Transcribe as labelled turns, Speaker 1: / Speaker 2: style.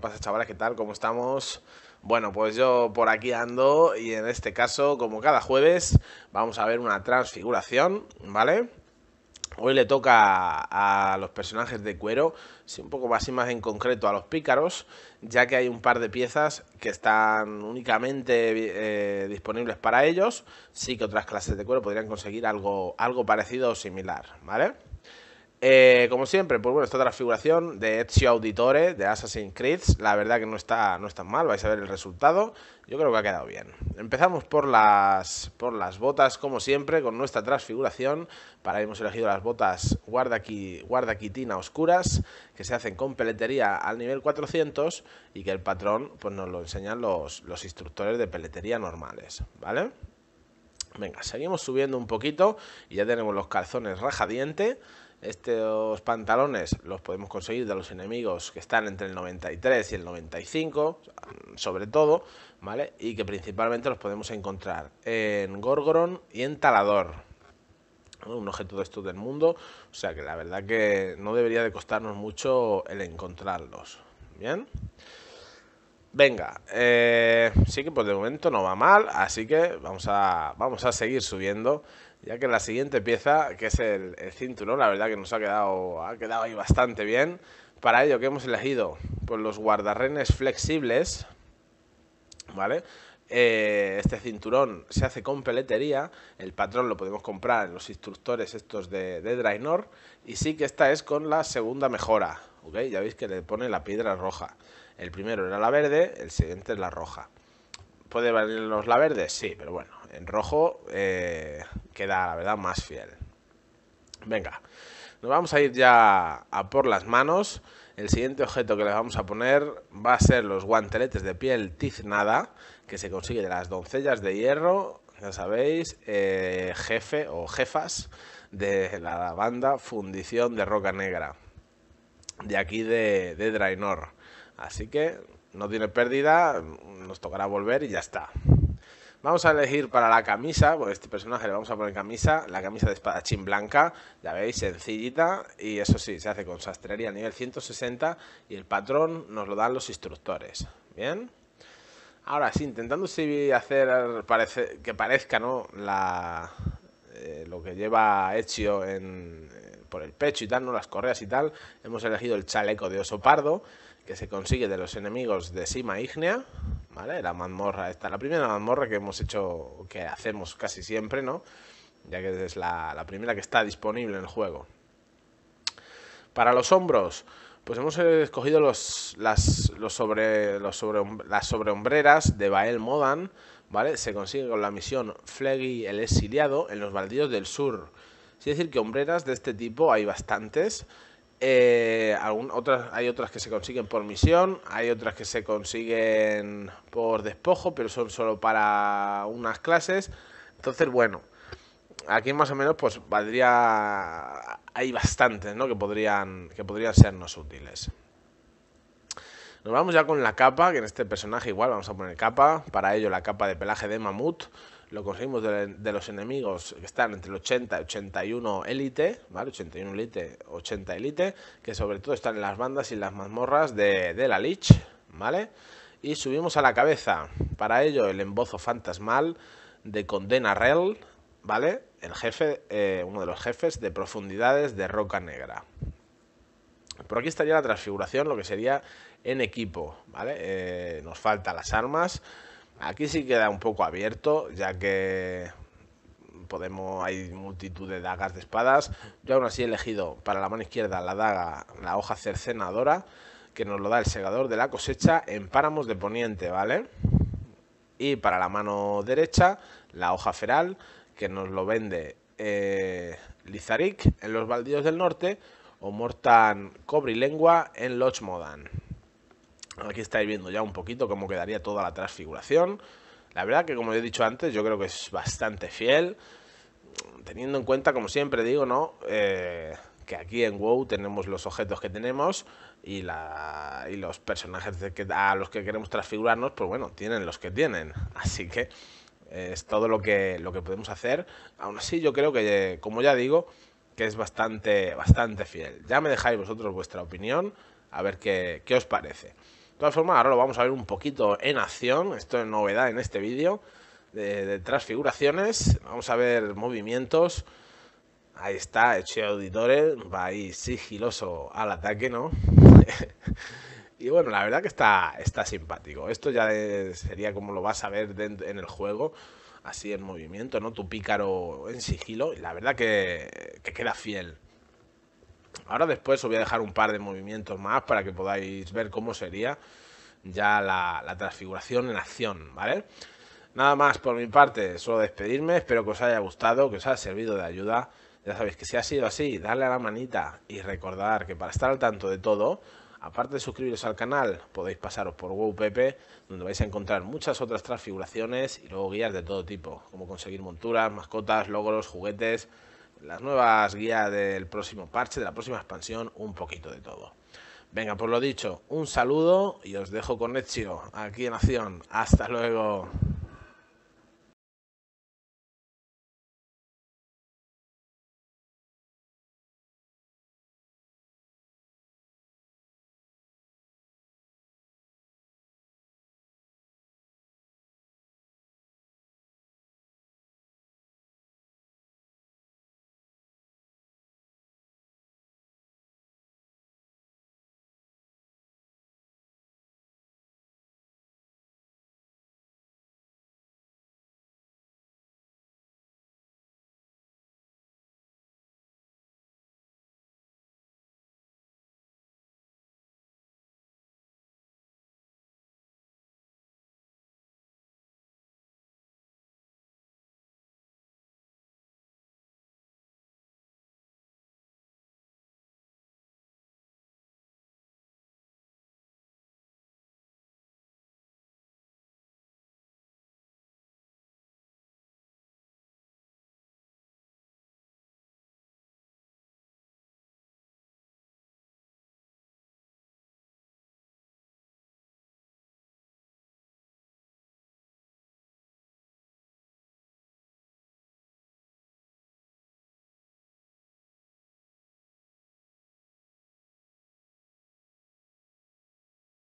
Speaker 1: pasa chavales? ¿Qué tal? ¿Cómo estamos? Bueno, pues yo por aquí ando y en este caso, como cada jueves, vamos a ver una transfiguración, ¿vale? Hoy le toca a los personajes de cuero, si un poco más y más en concreto a los pícaros, ya que hay un par de piezas que están únicamente eh, disponibles para ellos. Sí que otras clases de cuero podrían conseguir algo, algo parecido o similar, ¿vale? Eh, como siempre, pues bueno, esta transfiguración de Ezio Auditore de Assassin's Creed, la verdad que no está, no está mal, vais a ver el resultado, yo creo que ha quedado bien. Empezamos por las, por las botas, como siempre, con nuestra transfiguración, para hemos elegido las botas guardaquitina oscuras, que se hacen con peletería al nivel 400 y que el patrón pues nos lo enseñan los, los instructores de peletería normales, ¿vale? Venga, seguimos subiendo un poquito y ya tenemos los calzones rajadiente, estos pantalones los podemos conseguir de los enemigos que están entre el 93 y el 95, sobre todo, ¿vale? Y que principalmente los podemos encontrar en Gorgoron y en Talador. Un objeto de estos del mundo, o sea que la verdad que no debería de costarnos mucho el encontrarlos. ¿Bien? Venga, eh, sí que por el momento no va mal, así que vamos a, vamos a seguir subiendo ya que la siguiente pieza, que es el, cinturón, la verdad que nos ha quedado, ha quedado ahí bastante bien. Para ello, que hemos elegido? Pues los guardarrenes flexibles, ¿vale? Eh, este cinturón se hace con peletería, el patrón lo podemos comprar en los instructores estos de, de Draenor, y sí que esta es con la segunda mejora, ¿ok? Ya veis que le pone la piedra roja. El primero era la verde, el siguiente es la roja. ¿Puede los la verde? Sí, pero bueno, en rojo eh, queda, la verdad, más fiel. Venga, nos vamos a ir ya a por las manos. El siguiente objeto que le vamos a poner va a ser los guanteletes de piel tiznada que se consigue de las doncellas de hierro, ya sabéis, eh, jefe o jefas de la banda Fundición de Roca Negra, de aquí de, de Draenor. Así que no tiene pérdida, nos tocará volver y ya está. Vamos a elegir para la camisa, pues este personaje le vamos a poner camisa, la camisa de espadachín blanca, ya veis, sencillita, y eso sí, se hace con sastrería nivel 160 y el patrón nos lo dan los instructores, ¿bien? Ahora sí, intentando hacer que parezca ¿no? la, eh, lo que lleva Ezio eh, por el pecho y tal, las correas y tal, hemos elegido el chaleco de oso pardo, que se consigue de los enemigos de Sima Ignea, ¿vale? La mazmorra esta, la primera mazmorra que hemos hecho, que hacemos casi siempre, ¿no? Ya que es la, primera que está disponible en el juego. Para los hombros, pues hemos escogido los, las, los sobre, las sobrehombreras de Bael Modan, ¿vale? Se consigue con la misión Flegi el exiliado en los baldíos del sur. Es decir, que hombreras de este tipo hay bastantes eh, hay otras que se consiguen por misión, hay otras que se consiguen por despojo, pero son solo para unas clases. Entonces, bueno, aquí más o menos pues valdría... Hay bastantes, Que podrían, que podrían sernos útiles. Nos vamos ya con la capa, que en este personaje igual vamos a poner capa. Para ello la capa de pelaje de mamut lo conseguimos de, los enemigos que están entre el 80 y 81 élite, ¿vale? 81 élite, 80 élite, que sobre todo están en las bandas y las mazmorras de, la Lich, ¿vale? Y subimos a la cabeza, para ello, el embozo fantasmal de Condena Rel, ¿vale? El jefe, eh, uno de los jefes de profundidades de Roca Negra. Por aquí estaría la transfiguración, lo que sería en equipo, ¿vale? Eh, nos faltan las armas, Aquí sí queda un poco abierto, ya que podemos hay multitud de dagas de espadas. Yo aún así he elegido para la mano izquierda la daga, la hoja cercenadora, que nos lo da el segador de la cosecha en páramos de poniente, ¿vale? Y para la mano derecha, la hoja feral, que nos lo vende eh, Lizaric en los baldíos del norte o Mortan Cobrilengua en Lochmodan. Aquí estáis viendo ya un poquito cómo quedaría toda la transfiguración. La verdad que como he dicho antes, yo creo que es bastante fiel. Teniendo en cuenta, como siempre digo, ¿no? Eh, que aquí en WoW tenemos los objetos que tenemos y, los personajes a los que queremos transfigurarnos, pues bueno, tienen los que tienen. Así que eh, es todo lo que, lo que podemos hacer. Aún así, yo creo que, como ya digo, que es bastante, bastante fiel. Ya me dejáis vosotros vuestra opinión, a ver qué, qué os parece. De todas formas, ahora lo vamos a ver un poquito en acción. Esto es novedad en este vídeo de, transfiguraciones. Vamos a ver movimientos. Ahí está, Eche Auditores. Va ahí sigiloso al ataque, ¿no? y bueno, la verdad que está, está simpático. Esto ya sería como lo vas a ver en el juego así en movimiento, ¿no? Tu pícaro en sigilo. Y la verdad que queda fiel. Ahora después os voy a dejar un par de movimientos más para que podáis ver cómo sería ya la, transfiguración en acción, ¿vale? Nada más por mi parte, solo despedirme, espero que os haya gustado, que os haya servido de ayuda. Ya sabéis que si ha sido así, darle a la manita y recordar que para estar al tanto de todo, aparte de suscribiros al canal, podéis pasaros por WowPepe, donde vais a encontrar muchas otras transfiguraciones y luego guías de todo tipo, como conseguir monturas, mascotas, logros, juguetes, las nuevas guías del próximo parche, de la próxima expansión, un poquito de todo. Venga, por lo dicho, un saludo y os dejo con Ezio aquí en Acción. Hasta luego.